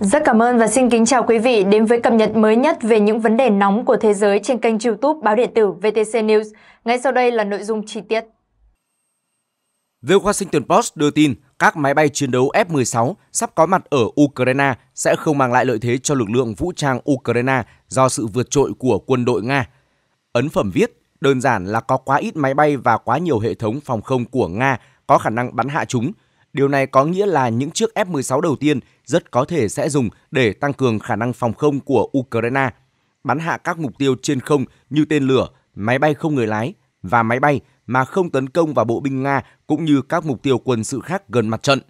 Rất cảm ơn và xin kính chào quý vị đến với cập nhật mới nhất về những vấn đề nóng của thế giới trên kênh youtube báo điện tử VTC News. Ngay sau đây là nội dung chi tiết. The Washington Post đưa tin các máy bay chiến đấu F-16 sắp có mặt ở Ukraine sẽ không mang lại lợi thế cho lực lượng vũ trang Ukraine do sự vượt trội của quân đội Nga. Ấn phẩm viết, đơn giản là có quá ít máy bay và quá nhiều hệ thống phòng không của Nga có khả năng bắn hạ chúng – Điều này có nghĩa là những chiếc F-16 đầu tiên rất có thể sẽ dùng để tăng cường khả năng phòng không của Ukraine, bắn hạ các mục tiêu trên không như tên lửa, máy bay không người lái và máy bay mà không tấn công vào bộ binh Nga cũng như các mục tiêu quân sự khác gần mặt trận.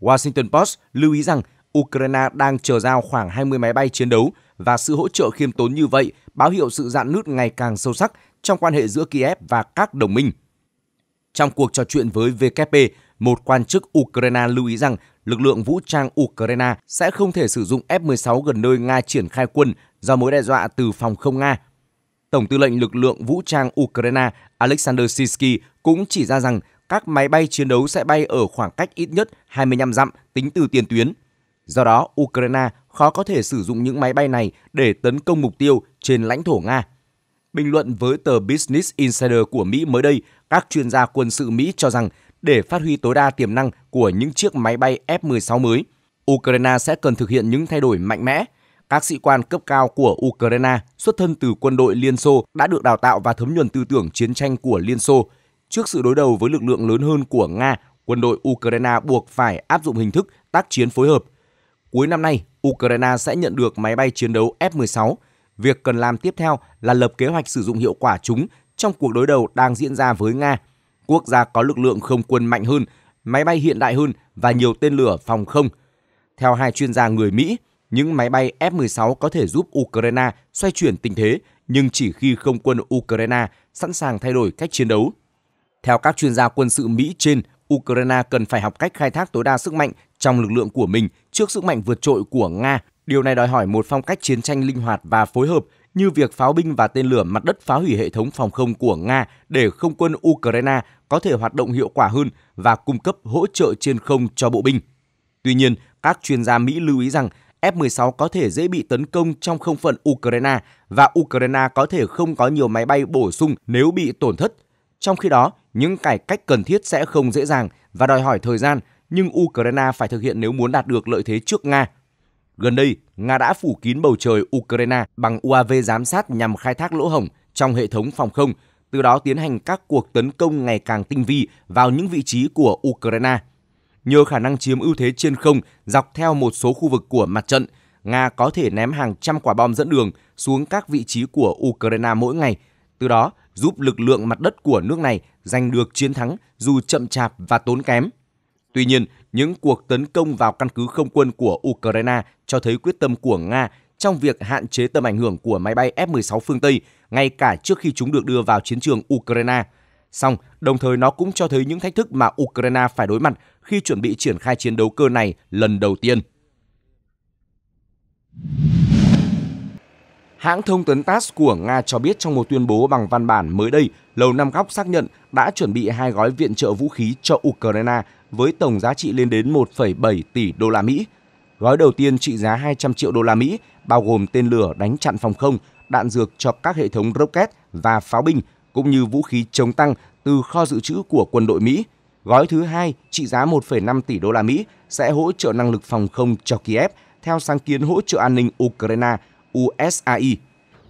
Washington Post lưu ý rằng Ukraine đang chờ giao khoảng 20 máy bay chiến đấu và sự hỗ trợ khiêm tốn như vậy báo hiệu sự dạn nứt ngày càng sâu sắc trong quan hệ giữa Kiev và các đồng minh. Trong cuộc trò chuyện với VKP, một quan chức Ukraine lưu ý rằng lực lượng vũ trang Ukraine sẽ không thể sử dụng F-16 gần nơi Nga triển khai quân do mối đe dọa từ phòng không Nga. Tổng tư lệnh lực lượng vũ trang Ukraine Alexander Sisky cũng chỉ ra rằng các máy bay chiến đấu sẽ bay ở khoảng cách ít nhất 25 dặm tính từ tiền tuyến. Do đó, Ukraine khó có thể sử dụng những máy bay này để tấn công mục tiêu trên lãnh thổ Nga. Bình luận với tờ Business Insider của Mỹ mới đây, các chuyên gia quân sự Mỹ cho rằng để phát huy tối đa tiềm năng của những chiếc máy bay F-16 mới. Ukraine sẽ cần thực hiện những thay đổi mạnh mẽ. Các sĩ quan cấp cao của Ukraine xuất thân từ quân đội Liên Xô đã được đào tạo và thấm nhuần tư tưởng chiến tranh của Liên Xô. Trước sự đối đầu với lực lượng lớn hơn của Nga, quân đội Ukraine buộc phải áp dụng hình thức tác chiến phối hợp. Cuối năm nay, Ukraine sẽ nhận được máy bay chiến đấu F-16. Việc cần làm tiếp theo là lập kế hoạch sử dụng hiệu quả chúng trong cuộc đối đầu đang diễn ra với Nga – quốc gia có lực lượng không quân mạnh hơn, máy bay hiện đại hơn và nhiều tên lửa phòng không. Theo hai chuyên gia người Mỹ, những máy bay F-16 có thể giúp Ukraine xoay chuyển tình thế, nhưng chỉ khi không quân Ukraine sẵn sàng thay đổi cách chiến đấu. Theo các chuyên gia quân sự Mỹ trên, Ukraine cần phải học cách khai thác tối đa sức mạnh trong lực lượng của mình trước sức mạnh vượt trội của Nga. Điều này đòi hỏi một phong cách chiến tranh linh hoạt và phối hợp như việc pháo binh và tên lửa mặt đất phá hủy hệ thống phòng không của Nga để không quân Ukraine có thể hoạt động hiệu quả hơn và cung cấp hỗ trợ trên không cho bộ binh. Tuy nhiên, các chuyên gia Mỹ lưu ý rằng F-16 có thể dễ bị tấn công trong không phận Ukraine và Ukraine có thể không có nhiều máy bay bổ sung nếu bị tổn thất. Trong khi đó, những cải cách cần thiết sẽ không dễ dàng và đòi hỏi thời gian, nhưng Ukraine phải thực hiện nếu muốn đạt được lợi thế trước Nga. Gần đây, Nga đã phủ kín bầu trời Ukraine bằng UAV giám sát nhằm khai thác lỗ hổng trong hệ thống phòng không, từ đó tiến hành các cuộc tấn công ngày càng tinh vi vào những vị trí của Ukraine. Nhờ khả năng chiếm ưu thế trên không dọc theo một số khu vực của mặt trận, Nga có thể ném hàng trăm quả bom dẫn đường xuống các vị trí của Ukraine mỗi ngày, từ đó giúp lực lượng mặt đất của nước này giành được chiến thắng dù chậm chạp và tốn kém. Tuy nhiên, những cuộc tấn công vào căn cứ không quân của Ukraine cho thấy quyết tâm của Nga trong việc hạn chế tầm ảnh hưởng của máy bay F-16 phương Tây ngay cả trước khi chúng được đưa vào chiến trường Ukraine. Song, đồng thời nó cũng cho thấy những thách thức mà Ukraine phải đối mặt khi chuẩn bị triển khai chiến đấu cơ này lần đầu tiên. Hãng thông tấn TASS của Nga cho biết trong một tuyên bố bằng văn bản mới đây, Lầu Năm Góc xác nhận đã chuẩn bị hai gói viện trợ vũ khí cho Ukraine với tổng giá trị lên đến 1,7 tỷ đô la Mỹ. Gói đầu tiên trị giá 200 triệu đô la Mỹ bao gồm tên lửa đánh chặn phòng không, đạn dược cho các hệ thống rocket và pháo binh cũng như vũ khí chống tăng từ kho dự trữ của quân đội Mỹ. Gói thứ hai trị giá 1,5 tỷ đô la Mỹ sẽ hỗ trợ năng lực phòng không cho Kiev theo sáng kiến hỗ trợ an ninh Ukraine USAI.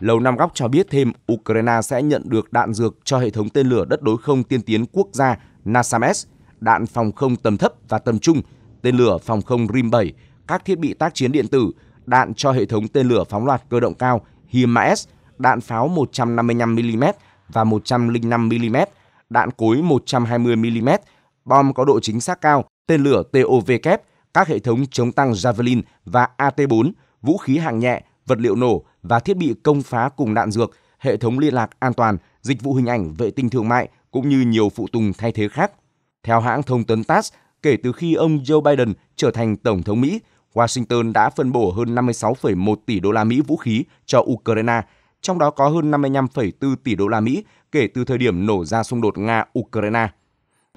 Lầu Năm Góc cho biết thêm Ukraine sẽ nhận được đạn dược cho hệ thống tên lửa đất đối không tiên tiến quốc gia NASAMS – đạn phòng không tầm thấp và tầm trung, tên lửa phòng không RIM-7, các thiết bị tác chiến điện tử, đạn cho hệ thống tên lửa phóng loạt cơ động cao HIMARS, đạn pháo 155mm và 105mm, đạn cối 120mm, bom có độ chính xác cao, tên lửa TOV kép, các hệ thống chống tăng Javelin và AT-4, vũ khí hạng nhẹ, vật liệu nổ và thiết bị công phá cùng đạn dược, hệ thống liên lạc an toàn, dịch vụ hình ảnh vệ tinh thương mại cũng như nhiều phụ tùng thay thế khác theo hãng thông tấn TASS, kể từ khi ông Joe Biden trở thành tổng thống Mỹ, Washington đã phân bổ hơn 56,1 tỷ đô la Mỹ vũ khí cho Ukraine, trong đó có hơn 55,4 tỷ đô la Mỹ kể từ thời điểm nổ ra xung đột Nga-Ukraine.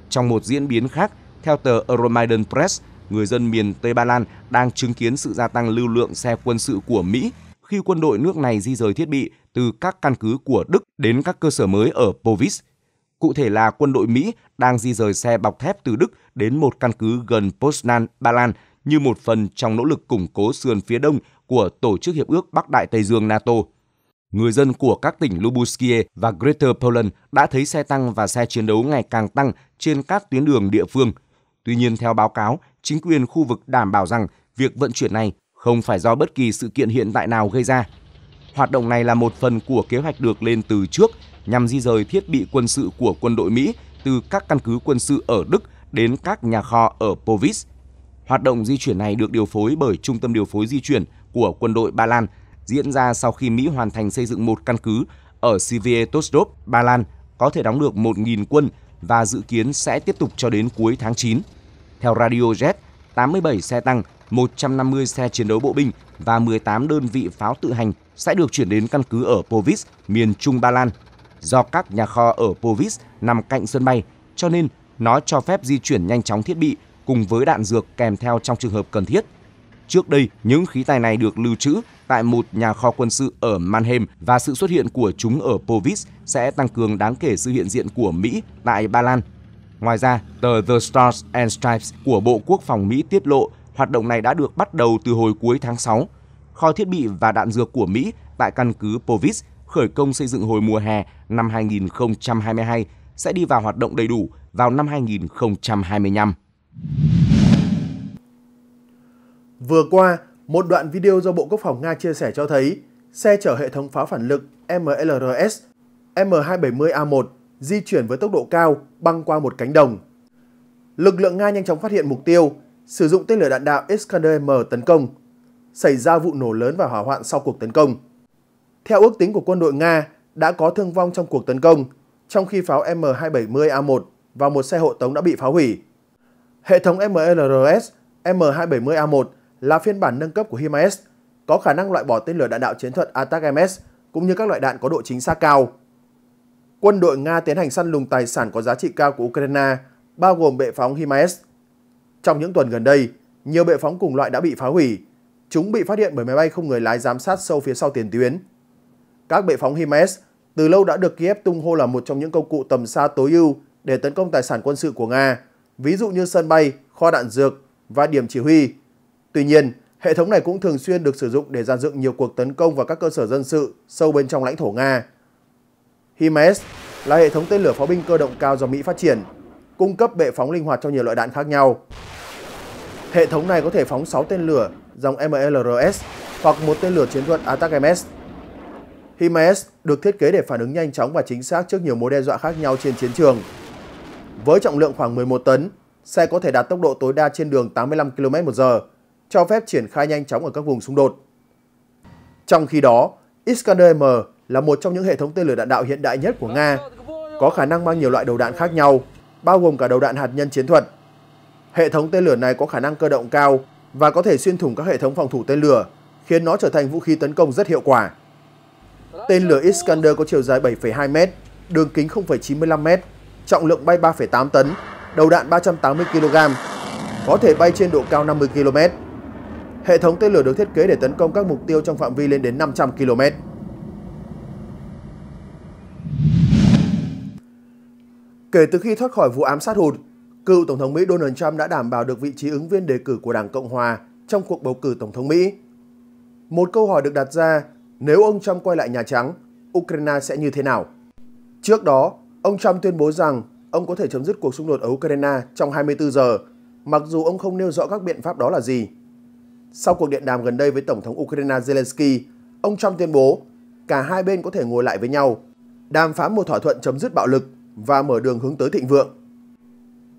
Trong một diễn biến khác, theo tờ Euromaidan Press, người dân miền Tây Ba Lan đang chứng kiến sự gia tăng lưu lượng xe quân sự của Mỹ khi quân đội nước này di rời thiết bị từ các căn cứ của Đức đến các cơ sở mới ở Povis, cụ thể là quân đội Mỹ đang di rời xe bọc thép từ Đức đến một căn cứ gần Poznan, Ba Lan như một phần trong nỗ lực củng cố sườn phía đông của Tổ chức Hiệp ước Bắc Đại Tây Dương NATO. Người dân của các tỉnh Lubuskie và Greater Poland đã thấy xe tăng và xe chiến đấu ngày càng tăng trên các tuyến đường địa phương. Tuy nhiên, theo báo cáo, chính quyền khu vực đảm bảo rằng việc vận chuyển này không phải do bất kỳ sự kiện hiện tại nào gây ra. Hoạt động này là một phần của kế hoạch được lên từ trước nhằm di rời thiết bị quân sự của quân đội Mỹ từ các căn cứ quân sự ở Đức đến các nhà kho ở Povis. Hoạt động di chuyển này được điều phối bởi Trung tâm Điều phối Di chuyển của quân đội Ba Lan, diễn ra sau khi Mỹ hoàn thành xây dựng một căn cứ ở Sivietovsk, Ba Lan, có thể đóng được 1.000 quân và dự kiến sẽ tiếp tục cho đến cuối tháng 9. Theo Radio Jet, 87 xe tăng, 150 xe chiến đấu bộ binh và 18 đơn vị pháo tự hành sẽ được chuyển đến căn cứ ở Povis, miền Trung Ba Lan do các nhà kho ở Povis nằm cạnh sân bay, cho nên nó cho phép di chuyển nhanh chóng thiết bị cùng với đạn dược kèm theo trong trường hợp cần thiết. Trước đây, những khí tài này được lưu trữ tại một nhà kho quân sự ở Mannheim và sự xuất hiện của chúng ở Povis sẽ tăng cường đáng kể sự hiện diện của Mỹ tại Ba Lan. Ngoài ra, tờ The Stars and Stripes của Bộ Quốc phòng Mỹ tiết lộ hoạt động này đã được bắt đầu từ hồi cuối tháng 6. Kho thiết bị và đạn dược của Mỹ tại căn cứ Povis khởi công xây dựng hồi mùa hè năm 2022 sẽ đi vào hoạt động đầy đủ vào năm 2025. Vừa qua, một đoạn video do Bộ Quốc phòng Nga chia sẻ cho thấy xe chở hệ thống pháo phản lực MLRS M270A1 di chuyển với tốc độ cao băng qua một cánh đồng. Lực lượng Nga nhanh chóng phát hiện mục tiêu, sử dụng tên lửa đạn đạo Iskander-M tấn công. Xảy ra vụ nổ lớn và hỏa hoạn sau cuộc tấn công. Theo ước tính của quân đội Nga, đã có thương vong trong cuộc tấn công, trong khi pháo M270A1 và một xe hộ tống đã bị phá hủy. Hệ thống MLRS M270A1 là phiên bản nâng cấp của HIMARS, có khả năng loại bỏ tên lửa đạn đạo chiến thuật ATACMS cũng như các loại đạn có độ chính xác cao. Quân đội Nga tiến hành săn lùng tài sản có giá trị cao của Ukraine, bao gồm bệ phóng HIMARS. Trong những tuần gần đây, nhiều bệ phóng cùng loại đã bị phá hủy. Chúng bị phát hiện bởi máy bay không người lái giám sát sâu phía sau tiền tuyến, các bệ phóng HIMARS từ lâu đã được Kiev tung hô là một trong những công cụ tầm xa tối ưu để tấn công tài sản quân sự của Nga, ví dụ như sân bay, kho đạn dược và điểm chỉ huy. Tuy nhiên, hệ thống này cũng thường xuyên được sử dụng để dàn dựng nhiều cuộc tấn công vào các cơ sở dân sự sâu bên trong lãnh thổ Nga. HIMARS là hệ thống tên lửa pháo binh cơ động cao do Mỹ phát triển, cung cấp bệ phóng linh hoạt cho nhiều loại đạn khác nhau. Hệ thống này có thể phóng 6 tên lửa dòng MLRS hoặc một tên lửa chiến thuật Attack-MS HIMARS được thiết kế để phản ứng nhanh chóng và chính xác trước nhiều mối đe dọa khác nhau trên chiến trường. Với trọng lượng khoảng 11 tấn, xe có thể đạt tốc độ tối đa trên đường 85 km/h, cho phép triển khai nhanh chóng ở các vùng xung đột. Trong khi đó, Iskander-M là một trong những hệ thống tên lửa đạn đạo hiện đại nhất của Nga, có khả năng mang nhiều loại đầu đạn khác nhau, bao gồm cả đầu đạn hạt nhân chiến thuật. Hệ thống tên lửa này có khả năng cơ động cao và có thể xuyên thủng các hệ thống phòng thủ tên lửa, khiến nó trở thành vũ khí tấn công rất hiệu quả. Tên lửa Iskander có chiều dài 7,2m, đường kính 0,95m, trọng lượng bay 3,8 tấn, đầu đạn 380 kg, có thể bay trên độ cao 50 km. Hệ thống tên lửa được thiết kế để tấn công các mục tiêu trong phạm vi lên đến 500 km. Kể từ khi thoát khỏi vụ ám sát hụt, cựu Tổng thống Mỹ Donald Trump đã đảm bảo được vị trí ứng viên đề cử của Đảng Cộng Hòa trong cuộc bầu cử Tổng thống Mỹ. Một câu hỏi được đặt ra nếu ông Trump quay lại Nhà Trắng, Ukraine sẽ như thế nào. Trước đó, ông Trump tuyên bố rằng ông có thể chấm dứt cuộc xung đột ở Ukraine trong 24 giờ, mặc dù ông không nêu rõ các biện pháp đó là gì. Sau cuộc điện đàm gần đây với Tổng thống Ukraine Zelensky, ông Trump tuyên bố cả hai bên có thể ngồi lại với nhau, đàm phán một thỏa thuận chấm dứt bạo lực và mở đường hướng tới thịnh vượng.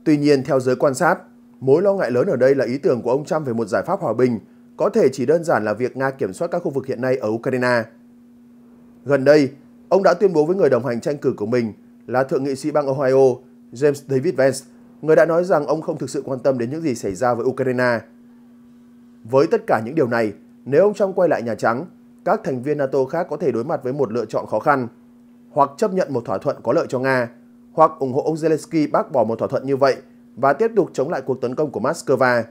Tuy nhiên, theo giới quan sát, mối lo ngại lớn ở đây là ý tưởng của ông Trump về một giải pháp hòa bình – có thể chỉ đơn giản là việc Nga kiểm soát các khu vực hiện nay ở Ukraine. Gần đây, ông đã tuyên bố với người đồng hành tranh cử của mình là Thượng nghị sĩ bang Ohio James David Vance, người đã nói rằng ông không thực sự quan tâm đến những gì xảy ra với Ukraine. Với tất cả những điều này, nếu ông Trump quay lại Nhà Trắng, các thành viên NATO khác có thể đối mặt với một lựa chọn khó khăn, hoặc chấp nhận một thỏa thuận có lợi cho Nga, hoặc ủng hộ ông Zelensky bác bỏ một thỏa thuận như vậy và tiếp tục chống lại cuộc tấn công của Moscow.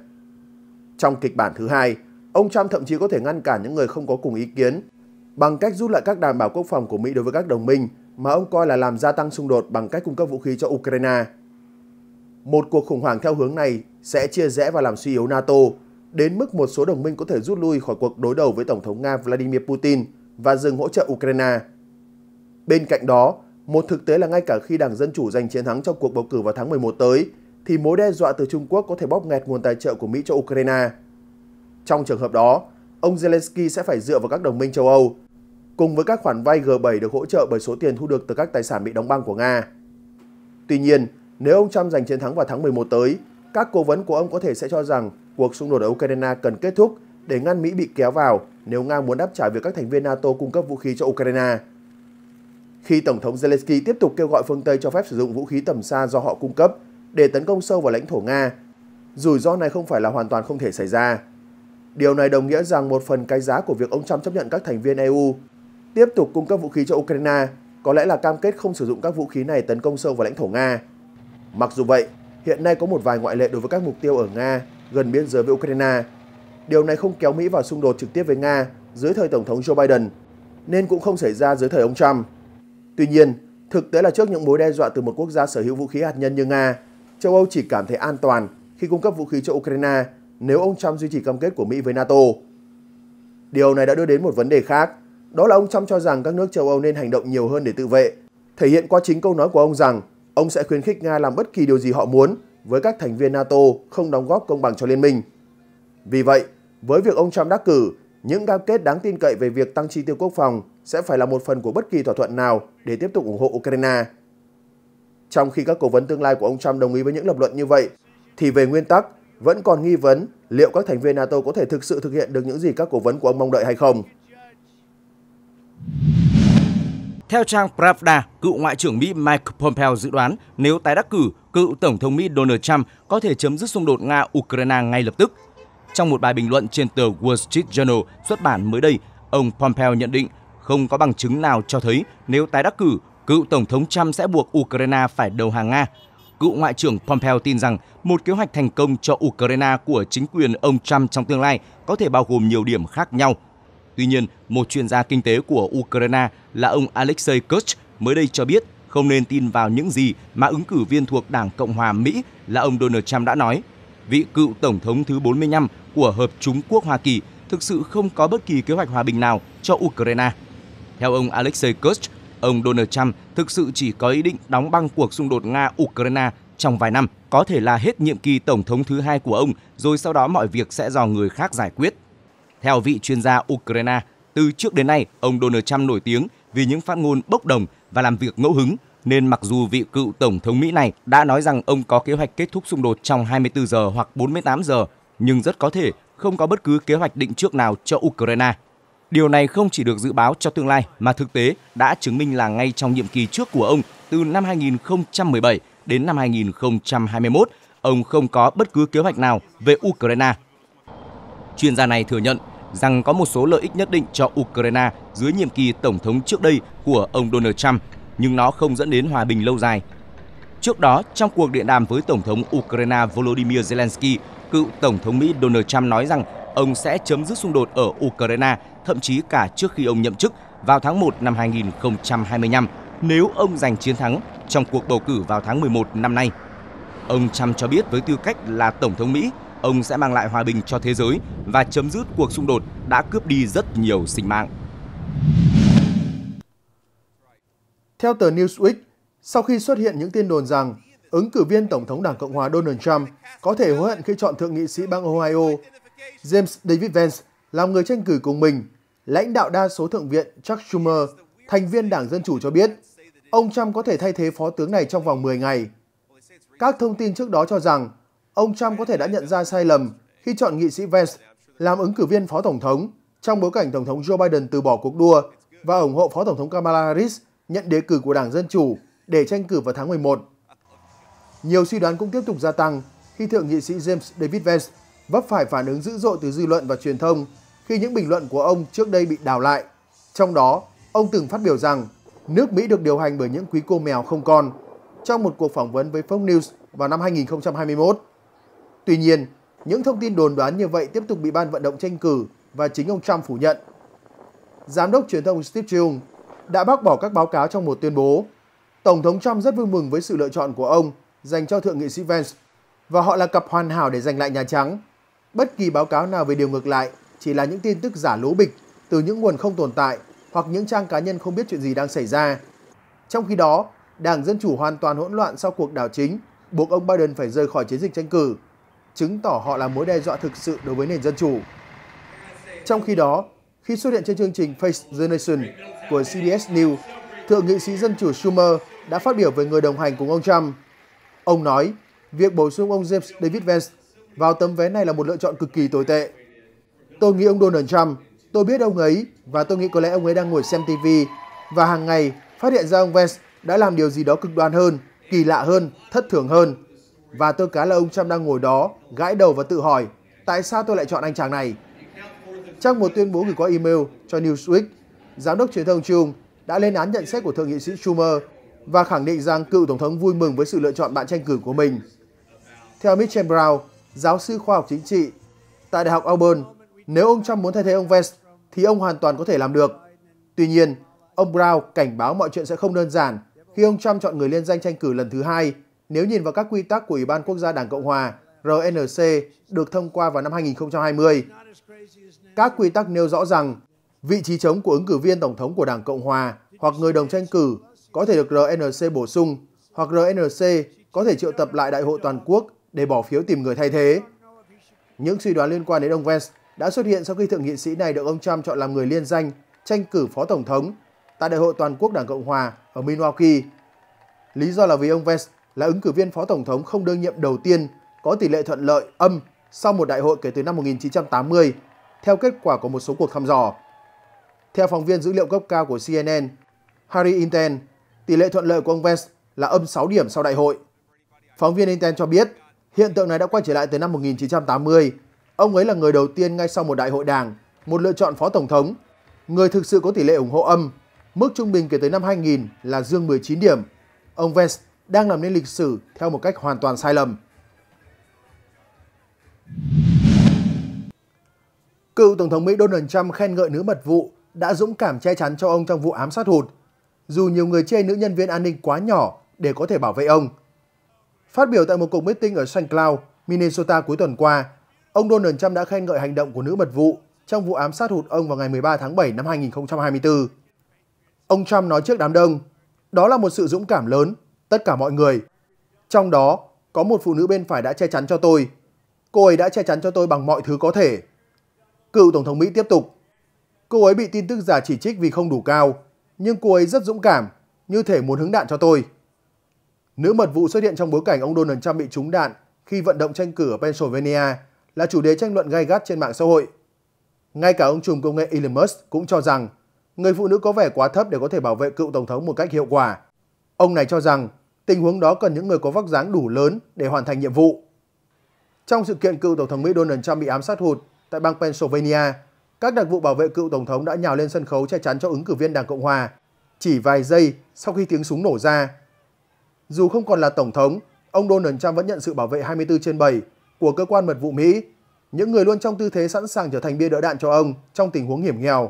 Trong kịch bản thứ hai, Ông Trump thậm chí có thể ngăn cản những người không có cùng ý kiến bằng cách rút lại các đảm bảo quốc phòng của Mỹ đối với các đồng minh mà ông coi là làm gia tăng xung đột bằng cách cung cấp vũ khí cho Ukraine. Một cuộc khủng hoảng theo hướng này sẽ chia rẽ và làm suy yếu NATO, đến mức một số đồng minh có thể rút lui khỏi cuộc đối đầu với Tổng thống Nga Vladimir Putin và dừng hỗ trợ Ukraine. Bên cạnh đó, một thực tế là ngay cả khi Đảng Dân Chủ giành chiến thắng trong cuộc bầu cử vào tháng 11 tới, thì mối đe dọa từ Trung Quốc có thể bóp nghẹt nguồn tài trợ của Mỹ cho Ukraine – trong trường hợp đó, ông Zelensky sẽ phải dựa vào các đồng minh châu Âu, cùng với các khoản vay G7 được hỗ trợ bởi số tiền thu được từ các tài sản bị đóng băng của Nga. Tuy nhiên, nếu ông Trump giành chiến thắng vào tháng 11 tới, các cố vấn của ông có thể sẽ cho rằng cuộc xung đột ở Ukraine cần kết thúc để ngăn Mỹ bị kéo vào nếu Nga muốn đáp trả việc các thành viên NATO cung cấp vũ khí cho Ukraine. Khi Tổng thống Zelensky tiếp tục kêu gọi phương Tây cho phép sử dụng vũ khí tầm xa do họ cung cấp để tấn công sâu vào lãnh thổ Nga, rủi ro này không phải là hoàn toàn không thể xảy ra. Điều này đồng nghĩa rằng một phần cái giá của việc ông Trump chấp nhận các thành viên EU tiếp tục cung cấp vũ khí cho Ukraine có lẽ là cam kết không sử dụng các vũ khí này tấn công sâu vào lãnh thổ Nga. Mặc dù vậy, hiện nay có một vài ngoại lệ đối với các mục tiêu ở Nga gần biên giới với Ukraine. Điều này không kéo Mỹ vào xung đột trực tiếp với Nga dưới thời Tổng thống Joe Biden, nên cũng không xảy ra dưới thời ông Trump. Tuy nhiên, thực tế là trước những mối đe dọa từ một quốc gia sở hữu vũ khí hạt nhân như Nga, châu Âu chỉ cảm thấy an toàn khi cung cấp vũ khí cho Ukraine nếu ông Trump duy trì cam kết của Mỹ với NATO. Điều này đã đưa đến một vấn đề khác, đó là ông Trump cho rằng các nước châu Âu nên hành động nhiều hơn để tự vệ, thể hiện qua chính câu nói của ông rằng ông sẽ khuyến khích Nga làm bất kỳ điều gì họ muốn với các thành viên NATO không đóng góp công bằng cho liên minh. Vì vậy, với việc ông Trump đắc cử, những cam kết đáng tin cậy về việc tăng chi tiêu quốc phòng sẽ phải là một phần của bất kỳ thỏa thuận nào để tiếp tục ủng hộ Ukraine. Trong khi các cố vấn tương lai của ông Trump đồng ý với những lập luận như vậy, thì về nguyên tắc, vẫn còn nghi vấn liệu các thành viên NATO có thể thực sự thực hiện được những gì các cố vấn của ông mong đợi hay không. Theo trang Pravda, cựu Ngoại trưởng Mỹ Mike Pompeo dự đoán nếu tái đắc cử, cựu Tổng thống Mỹ Donald Trump có thể chấm dứt xung đột Nga-Ukraine ngay lập tức. Trong một bài bình luận trên tờ Wall Street Journal xuất bản mới đây, ông Pompeo nhận định không có bằng chứng nào cho thấy nếu tái đắc cử, cựu Tổng thống Trump sẽ buộc Ukraine phải đầu hàng Nga cựu Ngoại trưởng Pompeo tin rằng một kế hoạch thành công cho Ukraine của chính quyền ông Trump trong tương lai có thể bao gồm nhiều điểm khác nhau. Tuy nhiên, một chuyên gia kinh tế của Ukraine là ông Alexei Kurch mới đây cho biết không nên tin vào những gì mà ứng cử viên thuộc Đảng Cộng hòa Mỹ là ông Donald Trump đã nói. Vị cựu Tổng thống thứ 45 của Hợp chúng quốc Hoa Kỳ thực sự không có bất kỳ kế hoạch hòa bình nào cho Ukraine. Theo ông Alexei Kurch, ông Donald Trump thực sự chỉ có ý định đóng băng cuộc xung đột Nga-Ukraine trong vài năm, có thể là hết nhiệm kỳ tổng thống thứ hai của ông, rồi sau đó mọi việc sẽ do người khác giải quyết. Theo vị chuyên gia Ukraine, từ trước đến nay, ông Donald Trump nổi tiếng vì những phát ngôn bốc đồng và làm việc ngẫu hứng, nên mặc dù vị cựu tổng thống Mỹ này đã nói rằng ông có kế hoạch kết thúc xung đột trong 24 giờ hoặc 48 giờ, nhưng rất có thể không có bất cứ kế hoạch định trước nào cho Ukraine. Điều này không chỉ được dự báo cho tương lai mà thực tế đã chứng minh là ngay trong nhiệm kỳ trước của ông từ năm 2017 đến năm 2021, ông không có bất cứ kế hoạch nào về Ukraine. Chuyên gia này thừa nhận rằng có một số lợi ích nhất định cho Ukraine dưới nhiệm kỳ tổng thống trước đây của ông Donald Trump, nhưng nó không dẫn đến hòa bình lâu dài. Trước đó, trong cuộc điện đàm với Tổng thống Ukraine Volodymyr Zelensky, cựu Tổng thống Mỹ Donald Trump nói rằng ông sẽ chấm dứt xung đột ở Ukraine thậm chí cả trước khi ông nhậm chức vào tháng 1 năm 2025 nếu ông giành chiến thắng trong cuộc bầu cử vào tháng 11 năm nay. Ông Trump cho biết với tư cách là Tổng thống Mỹ, ông sẽ mang lại hòa bình cho thế giới và chấm dứt cuộc xung đột đã cướp đi rất nhiều sinh mạng. Theo tờ Newsweek, sau khi xuất hiện những tin đồn rằng ứng cử viên Tổng thống Đảng Cộng hòa Donald Trump có thể hối hận khi chọn thượng nghị sĩ bang Ohio, James David Vance làm người tranh cử cùng mình, lãnh đạo đa số Thượng viện Chuck Schumer, thành viên Đảng Dân Chủ cho biết, ông Trump có thể thay thế phó tướng này trong vòng 10 ngày. Các thông tin trước đó cho rằng, ông Trump có thể đã nhận ra sai lầm khi chọn nghị sĩ Vance làm ứng cử viên phó tổng thống trong bối cảnh Tổng thống Joe Biden từ bỏ cuộc đua và ủng hộ Phó Tổng thống Kamala Harris nhận đề cử của Đảng Dân Chủ để tranh cử vào tháng 11. Nhiều suy đoán cũng tiếp tục gia tăng khi Thượng nghị sĩ James David Vance vấp phải phản ứng dữ dội từ dư luận và truyền thông khi những bình luận của ông trước đây bị đào lại. Trong đó, ông từng phát biểu rằng nước Mỹ được điều hành bởi những quý cô mèo không con trong một cuộc phỏng vấn với Fox News vào năm 2021. Tuy nhiên, những thông tin đồn đoán như vậy tiếp tục bị ban vận động tranh cử và chính ông Trump phủ nhận. Giám đốc truyền thông Steve Chung đã bác bỏ các báo cáo trong một tuyên bố. Tổng thống Trump rất vui mừng với sự lựa chọn của ông dành cho thượng nghị sĩ Vance và họ là cặp hoàn hảo để giành lại Nhà Trắng. Bất kỳ báo cáo nào về điều ngược lại chỉ là những tin tức giả lố bịch từ những nguồn không tồn tại hoặc những trang cá nhân không biết chuyện gì đang xảy ra. Trong khi đó, Đảng Dân Chủ hoàn toàn hỗn loạn sau cuộc đảo chính, buộc ông Biden phải rời khỏi chiến dịch tranh cử, chứng tỏ họ là mối đe dọa thực sự đối với nền dân chủ. Trong khi đó, khi xuất hiện trên chương trình Face the Nation của CBS News, Thượng nghị sĩ Dân chủ Schumer đã phát biểu với người đồng hành cùng ông Trump. Ông nói, việc bổ sung ông James David Vance vào tấm vé này là một lựa chọn cực kỳ tồi tệ. Tôi nghĩ ông Donald Trump, tôi biết ông ấy và tôi nghĩ có lẽ ông ấy đang ngồi xem TV và hàng ngày phát hiện ra ông Vance đã làm điều gì đó cực đoan hơn, kỳ lạ hơn, thất thường hơn. Và tôi cá là ông Trump đang ngồi đó, gãi đầu và tự hỏi, tại sao tôi lại chọn anh chàng này? Trong một tuyên bố gửi qua email cho Newsweek, Giám đốc truyền thông Trung đã lên án nhận xét của Thượng nghị sĩ Schumer và khẳng định rằng cựu Tổng thống vui mừng với sự lựa chọn bạn tranh cử của mình. Theo Mitchell Brown, giáo sư khoa học chính trị tại Đại học Auburn, nếu ông Trump muốn thay thế ông Vance thì ông hoàn toàn có thể làm được. Tuy nhiên, ông Brown cảnh báo mọi chuyện sẽ không đơn giản khi ông Trump chọn người liên danh tranh cử lần thứ hai nếu nhìn vào các quy tắc của Ủy ban Quốc gia Đảng Cộng Hòa RNC được thông qua vào năm 2020. Các quy tắc nêu rõ rằng vị trí chống của ứng cử viên Tổng thống của Đảng Cộng Hòa hoặc người đồng tranh cử có thể được RNC bổ sung hoặc RNC có thể triệu tập lại đại hội toàn quốc để bỏ phiếu tìm người thay thế. Những suy đoán liên quan đến ông Vance đã xuất hiện sau khi thượng nghị sĩ này được ông Trump chọn làm người liên danh tranh cử phó tổng thống tại Đại hội Toàn quốc Đảng Cộng Hòa ở Milwaukee. Lý do là vì ông Vance là ứng cử viên phó tổng thống không đương nhiệm đầu tiên có tỷ lệ thuận lợi âm sau một đại hội kể từ năm 1980, theo kết quả của một số cuộc thăm dò. Theo phóng viên dữ liệu cấp cao của CNN, Harry Inten, tỷ lệ thuận lợi của ông Vance là âm 6 điểm sau đại hội. Phóng viên Inten cho biết, hiện tượng này đã quay trở lại từ năm 1980 Ông ấy là người đầu tiên ngay sau một đại hội đảng, một lựa chọn phó tổng thống, người thực sự có tỷ lệ ủng hộ âm. Mức trung bình kể tới năm 2000 là dương 19 điểm. Ông Vance đang làm nên lịch sử theo một cách hoàn toàn sai lầm. Cựu Tổng thống Mỹ Donald Trump khen ngợi nữ mật vụ đã dũng cảm che chắn cho ông trong vụ ám sát hụt, dù nhiều người chê nữ nhân viên an ninh quá nhỏ để có thể bảo vệ ông. Phát biểu tại một cuộc meeting ở St. Cloud, Minnesota cuối tuần qua, Ông Donald Trump đã khen ngợi hành động của nữ mật vụ trong vụ ám sát hụt ông vào ngày 13 tháng 7 năm 2024. Ông Trump nói trước đám đông, đó là một sự dũng cảm lớn, tất cả mọi người. Trong đó, có một phụ nữ bên phải đã che chắn cho tôi. Cô ấy đã che chắn cho tôi bằng mọi thứ có thể. Cựu Tổng thống Mỹ tiếp tục, cô ấy bị tin tức giả chỉ trích vì không đủ cao, nhưng cô ấy rất dũng cảm, như thể muốn hứng đạn cho tôi. Nữ mật vụ xuất hiện trong bối cảnh ông Donald Trump bị trúng đạn khi vận động tranh cử ở Pennsylvania là chủ đề tranh luận gay gắt trên mạng xã hội. Ngay cả ông trùm công nghệ Elon Musk cũng cho rằng người phụ nữ có vẻ quá thấp để có thể bảo vệ cựu tổng thống một cách hiệu quả. Ông này cho rằng tình huống đó cần những người có vóc dáng đủ lớn để hoàn thành nhiệm vụ. Trong sự kiện cựu tổng thống Mỹ Donald Trump bị ám sát hụt tại bang Pennsylvania, các đặc vụ bảo vệ cựu tổng thống đã nhào lên sân khấu che chắn cho ứng cử viên Đảng Cộng hòa chỉ vài giây sau khi tiếng súng nổ ra. Dù không còn là tổng thống, ông Donald Trump vẫn nhận sự bảo vệ 24 trên 7 của cơ quan mật vụ Mỹ, những người luôn trong tư thế sẵn sàng trở thành bia đỡ đạn cho ông trong tình huống hiểm nghèo.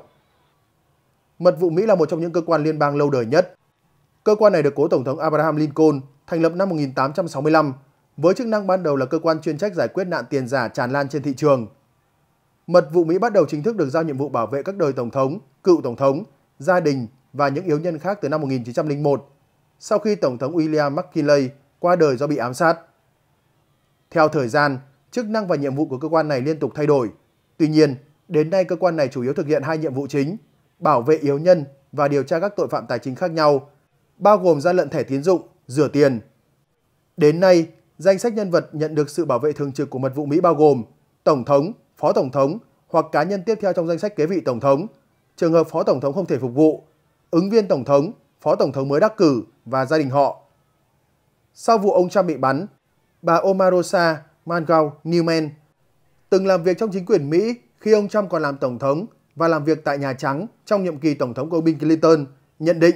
Mật vụ Mỹ là một trong những cơ quan liên bang lâu đời nhất. Cơ quan này được cố Tổng thống Abraham Lincoln thành lập năm 1865 với chức năng ban đầu là cơ quan chuyên trách giải quyết nạn tiền giả tràn lan trên thị trường. Mật vụ Mỹ bắt đầu chính thức được giao nhiệm vụ bảo vệ các đời Tổng thống, cựu Tổng thống, gia đình và những yếu nhân khác từ năm 1901, sau khi Tổng thống William McKinley qua đời do bị ám sát. Theo thời gian, chức năng và nhiệm vụ của cơ quan này liên tục thay đổi. Tuy nhiên, đến nay cơ quan này chủ yếu thực hiện hai nhiệm vụ chính, bảo vệ yếu nhân và điều tra các tội phạm tài chính khác nhau, bao gồm gian lận thẻ tiến dụng, rửa tiền. Đến nay, danh sách nhân vật nhận được sự bảo vệ thường trực của mật vụ Mỹ bao gồm Tổng thống, Phó Tổng thống hoặc cá nhân tiếp theo trong danh sách kế vị Tổng thống, trường hợp Phó Tổng thống không thể phục vụ, ứng viên Tổng thống, Phó Tổng thống mới đắc cử và gia đình họ. Sau vụ ông Trump bị bắn, bà Omarosa Margaret Newman, từng làm việc trong chính quyền Mỹ khi ông Trump còn làm Tổng thống và làm việc tại Nhà Trắng trong nhiệm kỳ Tổng thống của Bill Clinton, nhận định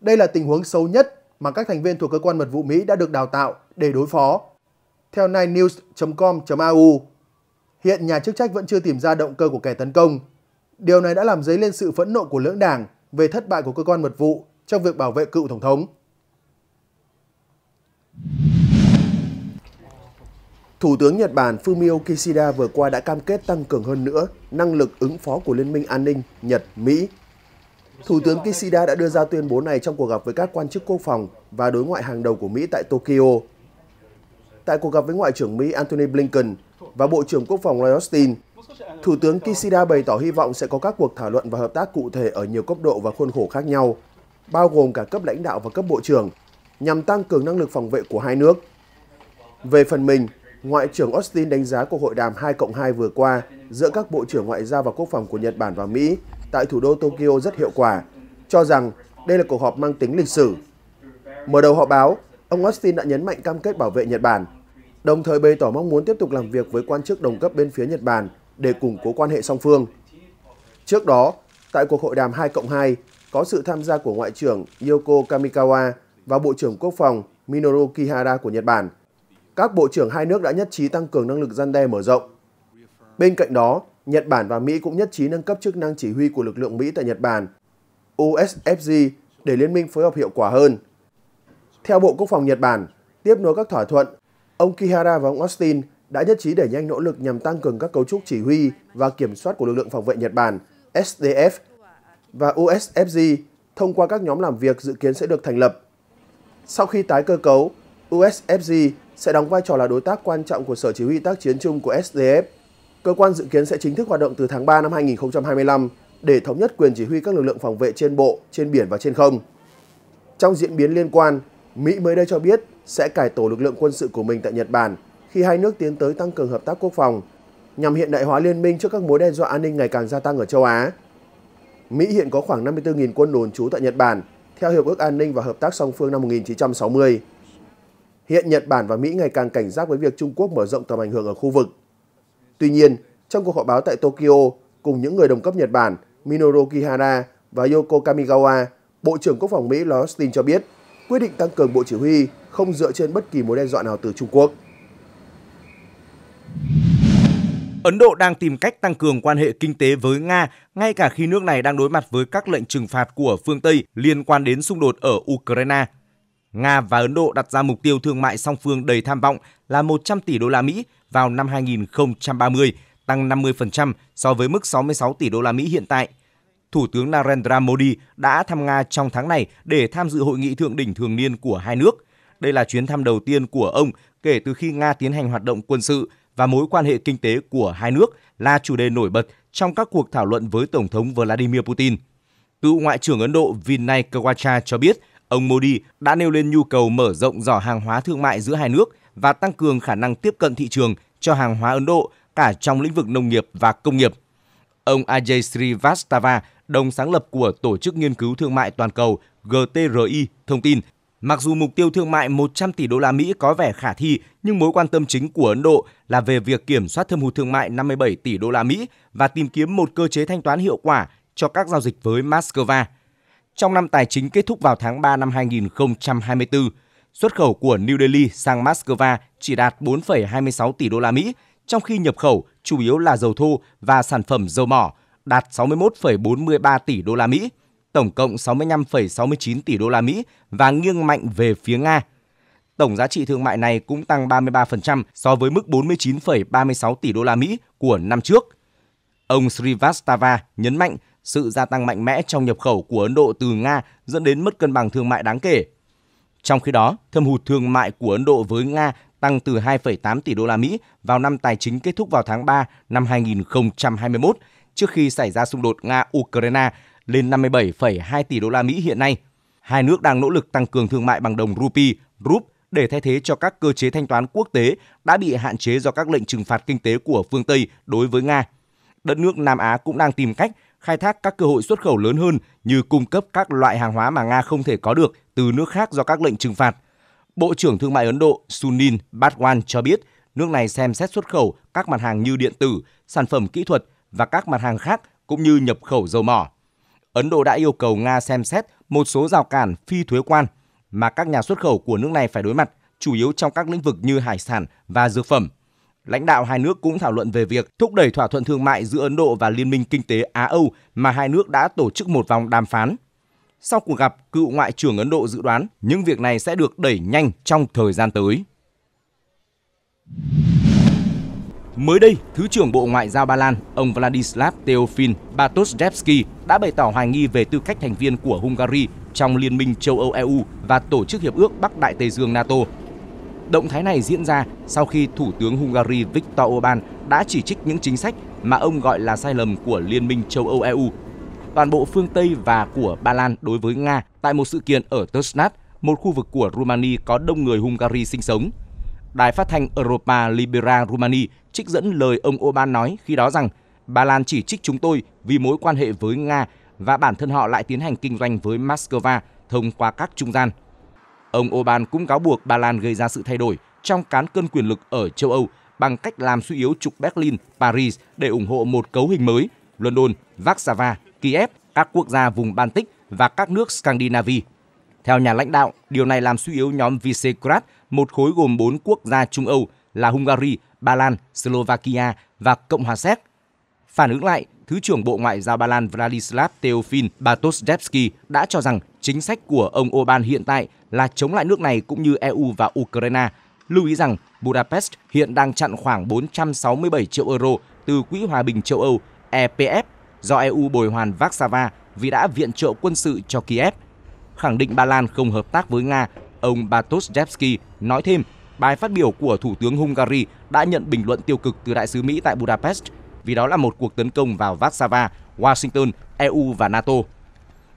đây là tình huống xấu nhất mà các thành viên thuộc cơ quan mật vụ Mỹ đã được đào tạo để đối phó. Theo 9news.com.au, hiện nhà chức trách vẫn chưa tìm ra động cơ của kẻ tấn công. Điều này đã làm dấy lên sự phẫn nộ của lưỡng đảng về thất bại của cơ quan mật vụ trong việc bảo vệ cựu Tổng thống. Thủ tướng Nhật Bản Fumio Kishida vừa qua đã cam kết tăng cường hơn nữa năng lực ứng phó của Liên minh An ninh Nhật-Mỹ. Thủ tướng Kishida đã đưa ra tuyên bố này trong cuộc gặp với các quan chức quốc phòng và đối ngoại hàng đầu của Mỹ tại Tokyo. Tại cuộc gặp với Ngoại trưởng Mỹ Antony Blinken và Bộ trưởng Quốc phòng Lloyd Austin, Thủ tướng Kishida bày tỏ hy vọng sẽ có các cuộc thảo luận và hợp tác cụ thể ở nhiều cấp độ và khuôn khổ khác nhau, bao gồm cả cấp lãnh đạo và cấp bộ trưởng, nhằm tăng cường năng lực phòng vệ của hai nước. Về phần mình, Ngoại trưởng Austin đánh giá cuộc hội đàm 2 cộng 2 vừa qua giữa các Bộ trưởng Ngoại giao và Quốc phòng của Nhật Bản và Mỹ tại thủ đô Tokyo rất hiệu quả, cho rằng đây là cuộc họp mang tính lịch sử. Mở đầu họp báo, ông Austin đã nhấn mạnh cam kết bảo vệ Nhật Bản, đồng thời bày tỏ mong muốn tiếp tục làm việc với quan chức đồng cấp bên phía Nhật Bản để củng cố quan hệ song phương. Trước đó, tại cuộc hội đàm 2 cộng 2, có sự tham gia của Ngoại trưởng Yoko Kamikawa và Bộ trưởng Quốc phòng Minoru Kihara của Nhật Bản các bộ trưởng hai nước đã nhất trí tăng cường năng lực gian đe mở rộng. Bên cạnh đó, Nhật Bản và Mỹ cũng nhất trí nâng cấp chức năng chỉ huy của lực lượng Mỹ tại Nhật Bản, USFG, để liên minh phối hợp hiệu quả hơn. Theo Bộ Quốc phòng Nhật Bản, tiếp nối các thỏa thuận, ông Kihara và ông Austin đã nhất trí đẩy nhanh nỗ lực nhằm tăng cường các cấu trúc chỉ huy và kiểm soát của lực lượng phòng vệ Nhật Bản, SDF, và USFG thông qua các nhóm làm việc dự kiến sẽ được thành lập. Sau khi tái cơ cấu, USFG sẽ đóng vai trò là đối tác quan trọng của Sở Chỉ huy tác chiến chung của SDF. Cơ quan dự kiến sẽ chính thức hoạt động từ tháng 3 năm 2025 để thống nhất quyền chỉ huy các lực lượng phòng vệ trên bộ, trên biển và trên không. Trong diễn biến liên quan, Mỹ mới đây cho biết sẽ cải tổ lực lượng quân sự của mình tại Nhật Bản khi hai nước tiến tới tăng cường hợp tác quốc phòng nhằm hiện đại hóa liên minh trước các mối đe dọa an ninh ngày càng gia tăng ở châu Á. Mỹ hiện có khoảng 54.000 quân đồn trú tại Nhật Bản theo Hiệp ước An ninh và Hợp tác song phương năm 1960. Hiện Nhật Bản và Mỹ ngày càng cảnh giác với việc Trung Quốc mở rộng tầm ảnh hưởng ở khu vực. Tuy nhiên, trong cuộc họp báo tại Tokyo, cùng những người đồng cấp Nhật Bản Minoru Kihara và Yoko Kamigawa, Bộ trưởng Quốc phòng Mỹ Lloyd Austin cho biết quyết định tăng cường bộ chỉ huy không dựa trên bất kỳ mối đe dọa nào từ Trung Quốc. Ấn Độ đang tìm cách tăng cường quan hệ kinh tế với Nga, ngay cả khi nước này đang đối mặt với các lệnh trừng phạt của phương Tây liên quan đến xung đột ở Ukraine. Nga và Ấn Độ đặt ra mục tiêu thương mại song phương đầy tham vọng là 100 tỷ đô la Mỹ vào năm 2030, tăng 50% so với mức 66 tỷ đô la Mỹ hiện tại. Thủ tướng Narendra Modi đã thăm Nga trong tháng này để tham dự hội nghị thượng đỉnh thường niên của hai nước. Đây là chuyến thăm đầu tiên của ông kể từ khi Nga tiến hành hoạt động quân sự và mối quan hệ kinh tế của hai nước là chủ đề nổi bật trong các cuộc thảo luận với Tổng thống Vladimir Putin. Cựu Ngoại trưởng Ấn Độ Vinay Kawacha cho biết Ông Modi đã nêu lên nhu cầu mở rộng giỏ hàng hóa thương mại giữa hai nước và tăng cường khả năng tiếp cận thị trường cho hàng hóa Ấn Độ cả trong lĩnh vực nông nghiệp và công nghiệp. Ông Ajay Srivastava, đồng sáng lập của Tổ chức Nghiên cứu Thương mại Toàn cầu GTRI, thông tin Mặc dù mục tiêu thương mại 100 tỷ đô la Mỹ có vẻ khả thi, nhưng mối quan tâm chính của Ấn Độ là về việc kiểm soát thâm hụt thương mại 57 tỷ đô la Mỹ và tìm kiếm một cơ chế thanh toán hiệu quả cho các giao dịch với Moscow. Trong năm tài chính kết thúc vào tháng 3 năm 2024, xuất khẩu của New Delhi sang Moscow chỉ đạt 4,26 tỷ đô la Mỹ, trong khi nhập khẩu chủ yếu là dầu thô và sản phẩm dầu mỏ đạt 61,43 tỷ đô la Mỹ, tổng cộng 65,69 tỷ đô la Mỹ và nghiêng mạnh về phía Nga. Tổng giá trị thương mại này cũng tăng 33% so với mức 49,36 tỷ đô la Mỹ của năm trước. Ông Srivastava nhấn mạnh sự gia tăng mạnh mẽ trong nhập khẩu của Ấn Độ từ Nga dẫn đến mất cân bằng thương mại đáng kể. Trong khi đó, thâm hụt thương mại của Ấn Độ với Nga tăng từ 2,8 tỷ đô la Mỹ vào năm tài chính kết thúc vào tháng 3 năm 2021 trước khi xảy ra xung đột Nga-Ukraine lên 57,2 tỷ đô la Mỹ hiện nay. Hai nước đang nỗ lực tăng cường thương mại bằng đồng rupee, rup để thay thế cho các cơ chế thanh toán quốc tế đã bị hạn chế do các lệnh trừng phạt kinh tế của phương Tây đối với Nga. Đất nước Nam Á cũng đang tìm cách khai thác các cơ hội xuất khẩu lớn hơn như cung cấp các loại hàng hóa mà Nga không thể có được từ nước khác do các lệnh trừng phạt. Bộ trưởng Thương mại Ấn Độ Sunil Batwan cho biết, nước này xem xét xuất khẩu các mặt hàng như điện tử, sản phẩm kỹ thuật và các mặt hàng khác cũng như nhập khẩu dầu mỏ. Ấn Độ đã yêu cầu Nga xem xét một số rào cản phi thuế quan mà các nhà xuất khẩu của nước này phải đối mặt, chủ yếu trong các lĩnh vực như hải sản và dược phẩm lãnh đạo hai nước cũng thảo luận về việc thúc đẩy thỏa thuận thương mại giữa Ấn Độ và Liên minh Kinh tế Á-Âu mà hai nước đã tổ chức một vòng đàm phán. Sau cuộc gặp, cựu Ngoại trưởng Ấn Độ dự đoán những việc này sẽ được đẩy nhanh trong thời gian tới. Mới đây, Thứ trưởng Bộ Ngoại giao Ba Lan, ông Vladislav Teofin Bartoszewski đã bày tỏ hoài nghi về tư cách thành viên của Hungary trong Liên minh châu Âu EU và Tổ chức Hiệp ước Bắc Đại Tây Dương NATO Động thái này diễn ra sau khi Thủ tướng Hungary Viktor Orbán đã chỉ trích những chính sách mà ông gọi là sai lầm của Liên minh châu Âu EU, toàn bộ phương Tây và của Ba Lan đối với Nga tại một sự kiện ở Tășnad, một khu vực của Rumani có đông người Hungary sinh sống. Đài phát thanh Europa Libera Rumani trích dẫn lời ông Orbán nói khi đó rằng Ba Lan chỉ trích chúng tôi vì mối quan hệ với Nga và bản thân họ lại tiến hành kinh doanh với Moscow thông qua các trung gian. Ông Orbán cũng cáo buộc Ba Lan gây ra sự thay đổi trong cán cân quyền lực ở châu Âu bằng cách làm suy yếu trục Berlin, Paris để ủng hộ một cấu hình mới, London, Warsaw, Kiev, các quốc gia vùng Baltic và các nước Scandinavia. Theo nhà lãnh đạo, điều này làm suy yếu nhóm Visegrad, một khối gồm 4 quốc gia Trung Âu là Hungary, Ba Lan, Slovakia và Cộng hòa Séc. Phản ứng lại, Thứ trưởng Bộ Ngoại giao Ba Lan Vladislav Teofin Bartoszewski đã cho rằng chính sách của ông Orbán hiện tại là chống lại nước này cũng như EU và Ukraine. Lưu ý rằng Budapest hiện đang chặn khoảng 467 triệu euro từ Quỹ Hòa bình châu Âu EPF do EU bồi hoàn Warsaw vì đã viện trợ quân sự cho Kiev. Khẳng định Ba Lan không hợp tác với Nga, ông Bartoszewski nói thêm bài phát biểu của Thủ tướng Hungary đã nhận bình luận tiêu cực từ Đại sứ Mỹ tại Budapest vì đó là một cuộc tấn công vào Warsaw, Washington, EU và NATO.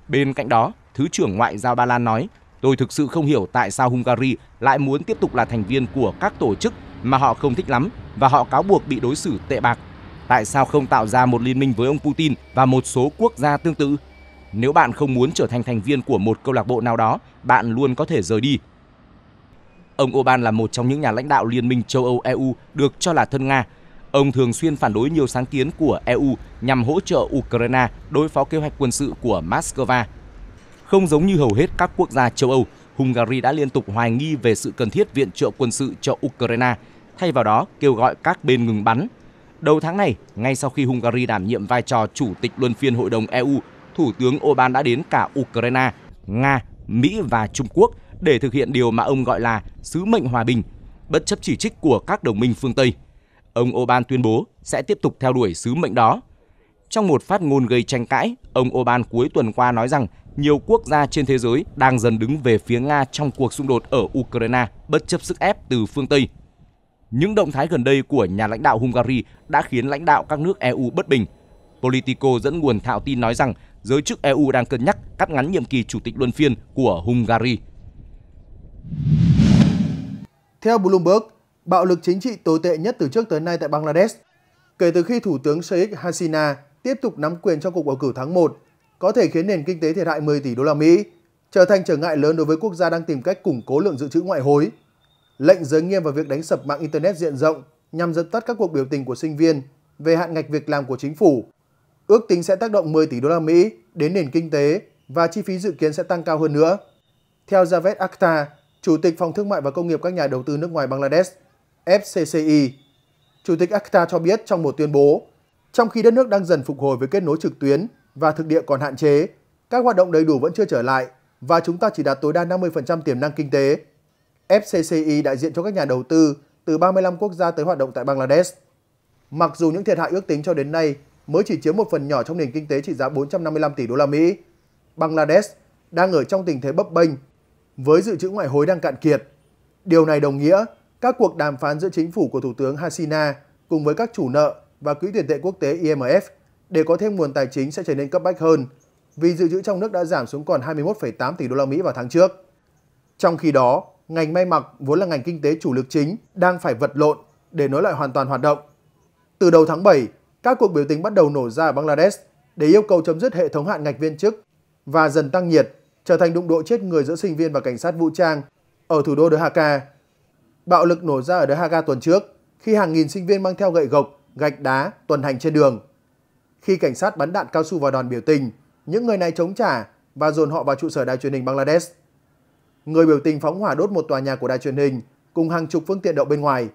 Bên cạnh đó, Thứ trưởng Ngoại giao Ba Lan nói, tôi thực sự không hiểu tại sao Hungary lại muốn tiếp tục là thành viên của các tổ chức mà họ không thích lắm và họ cáo buộc bị đối xử tệ bạc. Tại sao không tạo ra một liên minh với ông Putin và một số quốc gia tương tự? Nếu bạn không muốn trở thành thành viên của một câu lạc bộ nào đó, bạn luôn có thể rời đi. Ông Orbán là một trong những nhà lãnh đạo Liên minh châu Âu EU được cho là thân Nga, Ông thường xuyên phản đối nhiều sáng kiến của EU nhằm hỗ trợ Ukraine đối phó kế hoạch quân sự của Moscow. Không giống như hầu hết các quốc gia châu Âu, Hungary đã liên tục hoài nghi về sự cần thiết viện trợ quân sự cho Ukraine, thay vào đó kêu gọi các bên ngừng bắn. Đầu tháng này, ngay sau khi Hungary đảm nhiệm vai trò chủ tịch luân phiên Hội đồng EU, Thủ tướng Orbán đã đến cả Ukraine, Nga, Mỹ và Trung Quốc để thực hiện điều mà ông gọi là sứ mệnh hòa bình, bất chấp chỉ trích của các đồng minh phương Tây ông Oban tuyên bố sẽ tiếp tục theo đuổi sứ mệnh đó. Trong một phát ngôn gây tranh cãi, ông Oban cuối tuần qua nói rằng nhiều quốc gia trên thế giới đang dần đứng về phía Nga trong cuộc xung đột ở Ukraine bất chấp sức ép từ phương Tây. Những động thái gần đây của nhà lãnh đạo Hungary đã khiến lãnh đạo các nước EU bất bình. Politico dẫn nguồn thạo tin nói rằng giới chức EU đang cân nhắc cắt ngắn nhiệm kỳ chủ tịch luân phiên của Hungary. Theo Bloomberg, bạo lực chính trị tồi tệ nhất từ trước tới nay tại Bangladesh. Kể từ khi Thủ tướng Sheikh Hasina tiếp tục nắm quyền trong cuộc bầu cử tháng 1, có thể khiến nền kinh tế thiệt hại 10 tỷ đô la Mỹ, trở thành trở ngại lớn đối với quốc gia đang tìm cách củng cố lượng dự trữ ngoại hối. Lệnh giới nghiêm và việc đánh sập mạng Internet diện rộng nhằm dập tắt các cuộc biểu tình của sinh viên về hạn ngạch việc làm của chính phủ, ước tính sẽ tác động 10 tỷ đô la Mỹ đến nền kinh tế và chi phí dự kiến sẽ tăng cao hơn nữa. Theo Javed Akhtar, Chủ tịch Phòng Thương mại và Công nghiệp các nhà đầu tư nước ngoài Bangladesh, FCCI. Chủ tịch ACTA cho biết trong một tuyên bố, trong khi đất nước đang dần phục hồi với kết nối trực tuyến và thực địa còn hạn chế, các hoạt động đầy đủ vẫn chưa trở lại và chúng ta chỉ đạt tối đa 50% tiềm năng kinh tế. FCCI đại diện cho các nhà đầu tư từ 35 quốc gia tới hoạt động tại Bangladesh. Mặc dù những thiệt hại ước tính cho đến nay mới chỉ chiếm một phần nhỏ trong nền kinh tế trị giá 455 tỷ đô la Mỹ, Bangladesh đang ở trong tình thế bấp bênh với dự trữ ngoại hối đang cạn kiệt. Điều này đồng nghĩa các cuộc đàm phán giữa chính phủ của Thủ tướng Hasina cùng với các chủ nợ và Quỹ tiền tệ quốc tế IMF để có thêm nguồn tài chính sẽ trở nên cấp bách hơn vì dự trữ trong nước đã giảm xuống còn 21,8 tỷ đô la Mỹ vào tháng trước. Trong khi đó, ngành may mặc vốn là ngành kinh tế chủ lực chính đang phải vật lộn để nối lại hoàn toàn hoạt động. Từ đầu tháng 7, các cuộc biểu tình bắt đầu nổ ra ở Bangladesh để yêu cầu chấm dứt hệ thống hạn ngạch viên chức và dần tăng nhiệt, trở thành đụng độ chết người giữa sinh viên và cảnh sát vũ trang ở thủ đô Dhaka. Bạo lực nổ ra ở The Haga tuần trước khi hàng nghìn sinh viên mang theo gậy gộc, gạch đá tuần hành trên đường. Khi cảnh sát bắn đạn cao su vào đoàn biểu tình, những người này chống trả và dồn họ vào trụ sở đài truyền hình Bangladesh. Người biểu tình phóng hỏa đốt một tòa nhà của đài truyền hình cùng hàng chục phương tiện đậu bên ngoài.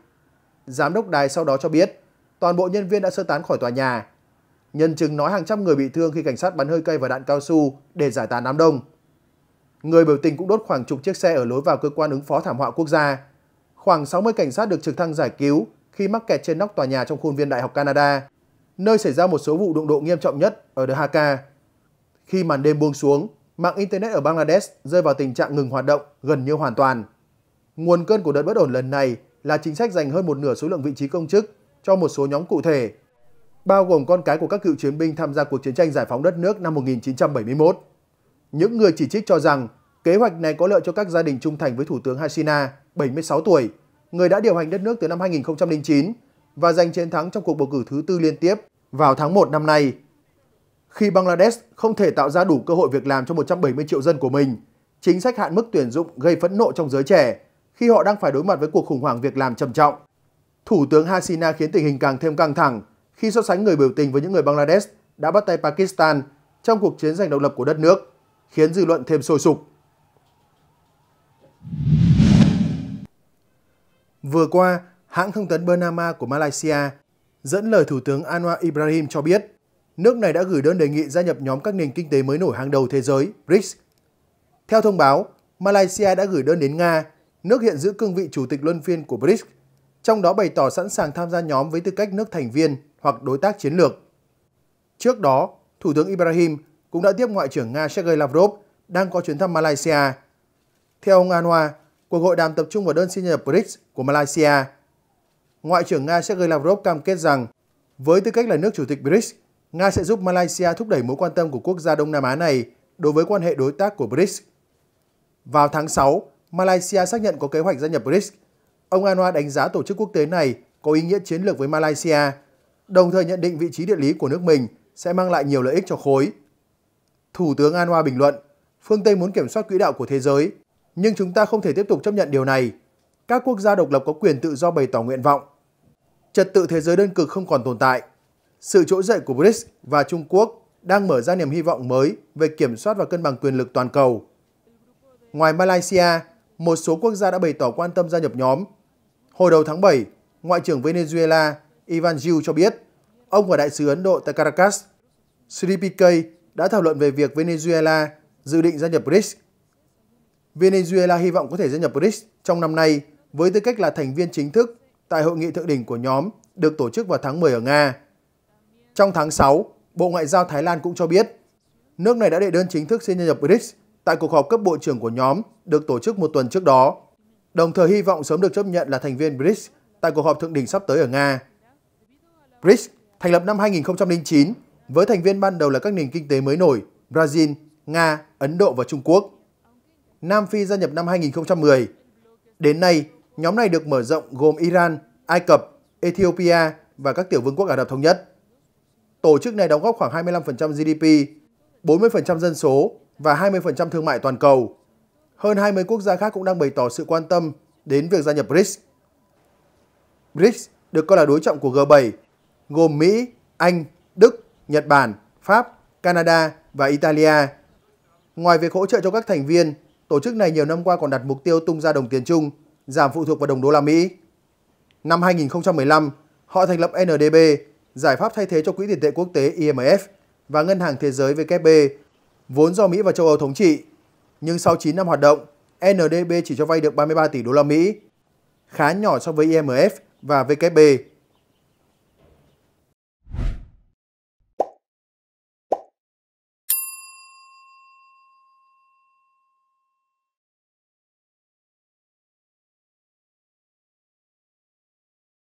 Giám đốc đài sau đó cho biết toàn bộ nhân viên đã sơ tán khỏi tòa nhà. Nhân chứng nói hàng trăm người bị thương khi cảnh sát bắn hơi cây và đạn cao su để giải tán đám đông. Người biểu tình cũng đốt khoảng chục chiếc xe ở lối vào cơ quan ứng phó thảm họa quốc gia Khoảng 60 cảnh sát được trực thăng giải cứu khi mắc kẹt trên nóc tòa nhà trong khuôn viên Đại học Canada, nơi xảy ra một số vụ đụng độ nghiêm trọng nhất ở Dhaka. Khi màn đêm buông xuống, mạng Internet ở Bangladesh rơi vào tình trạng ngừng hoạt động gần như hoàn toàn. Nguồn cơn của đợt bất ổn lần này là chính sách dành hơn một nửa số lượng vị trí công chức cho một số nhóm cụ thể, bao gồm con cái của các cựu chiến binh tham gia cuộc chiến tranh giải phóng đất nước năm 1971. Những người chỉ trích cho rằng kế hoạch này có lợi cho các gia đình trung thành với Thủ tướng Hasina 76 tuổi, người đã điều hành đất nước từ năm 2009 và giành chiến thắng trong cuộc bầu cử thứ tư liên tiếp vào tháng 1 năm nay. Khi Bangladesh không thể tạo ra đủ cơ hội việc làm cho 170 triệu dân của mình, chính sách hạn mức tuyển dụng gây phẫn nộ trong giới trẻ khi họ đang phải đối mặt với cuộc khủng hoảng việc làm trầm trọng. Thủ tướng Hasina khiến tình hình càng thêm căng thẳng khi so sánh người biểu tình với những người Bangladesh đã bắt tay Pakistan trong cuộc chiến giành độc lập của đất nước, khiến dư luận thêm sôi sục. Vừa qua, hãng thông tấn Bernama của Malaysia dẫn lời Thủ tướng Anwar Ibrahim cho biết, nước này đã gửi đơn đề nghị gia nhập nhóm các nền kinh tế mới nổi hàng đầu thế giới, BRICS. Theo thông báo, Malaysia đã gửi đơn đến Nga, nước hiện giữ cương vị chủ tịch luân phiên của BRICS, trong đó bày tỏ sẵn sàng tham gia nhóm với tư cách nước thành viên hoặc đối tác chiến lược. Trước đó, Thủ tướng Ibrahim cũng đã tiếp Ngoại trưởng Nga Sergei Lavrov đang có chuyến thăm Malaysia. Theo ông Anwar, cuộc hội đàm tập trung vào đơn xin gia nhập BRICS của Malaysia. Ngoại trưởng Nga Sergei Lavrov cam kết rằng, với tư cách là nước chủ tịch BRICS, Nga sẽ giúp Malaysia thúc đẩy mối quan tâm của quốc gia Đông Nam Á này đối với quan hệ đối tác của BRICS. Vào tháng 6, Malaysia xác nhận có kế hoạch gia nhập BRICS. Ông Anwar đánh giá tổ chức quốc tế này có ý nghĩa chiến lược với Malaysia, đồng thời nhận định vị trí địa lý của nước mình sẽ mang lại nhiều lợi ích cho khối. Thủ tướng Anwar bình luận, phương Tây muốn kiểm soát quỹ đạo của thế giới nhưng chúng ta không thể tiếp tục chấp nhận điều này. Các quốc gia độc lập có quyền tự do bày tỏ nguyện vọng. Trật tự thế giới đơn cực không còn tồn tại. Sự trỗi dậy của BRICS và Trung Quốc đang mở ra niềm hy vọng mới về kiểm soát và cân bằng quyền lực toàn cầu. Ngoài Malaysia, một số quốc gia đã bày tỏ quan tâm gia nhập nhóm. Hồi đầu tháng 7, Ngoại trưởng Venezuela Ivan Jiu cho biết ông và Đại sứ Ấn Độ tại Caracas, Sri đã thảo luận về việc Venezuela dự định gia nhập BRICS Venezuela hy vọng có thể gia nhập BRICS trong năm nay với tư cách là thành viên chính thức tại hội nghị thượng đỉnh của nhóm được tổ chức vào tháng 10 ở Nga. Trong tháng 6, Bộ Ngoại giao Thái Lan cũng cho biết nước này đã đệ đơn chính thức xin gia nhập BRICS tại cuộc họp cấp bộ trưởng của nhóm được tổ chức một tuần trước đó, đồng thời hy vọng sớm được chấp nhận là thành viên BRICS tại cuộc họp thượng đỉnh sắp tới ở Nga. BRICS thành lập năm 2009 với thành viên ban đầu là các nền kinh tế mới nổi Brazil, Nga, Ấn Độ và Trung Quốc. Nam Phi gia nhập năm 2010. Đến nay, nhóm này được mở rộng gồm Iran, Ai Cập, Ethiopia và các tiểu vương quốc Ả Rập Thống Nhất. Tổ chức này đóng góp khoảng 25% GDP, 40% dân số và 20% thương mại toàn cầu. Hơn 20 quốc gia khác cũng đang bày tỏ sự quan tâm đến việc gia nhập BRICS. BRICS được coi là đối trọng của G7, gồm Mỹ, Anh, Đức, Nhật Bản, Pháp, Canada và Italia. Ngoài việc hỗ trợ cho các thành viên tổ chức này nhiều năm qua còn đặt mục tiêu tung ra đồng tiền chung, giảm phụ thuộc vào đồng đô la Mỹ. Năm 2015, họ thành lập NDB, giải pháp thay thế cho Quỹ tiền tệ quốc tế IMF và Ngân hàng Thế giới WB, vốn do Mỹ và châu Âu thống trị. Nhưng sau 9 năm hoạt động, NDB chỉ cho vay được 33 tỷ đô la Mỹ, khá nhỏ so với IMF và WB.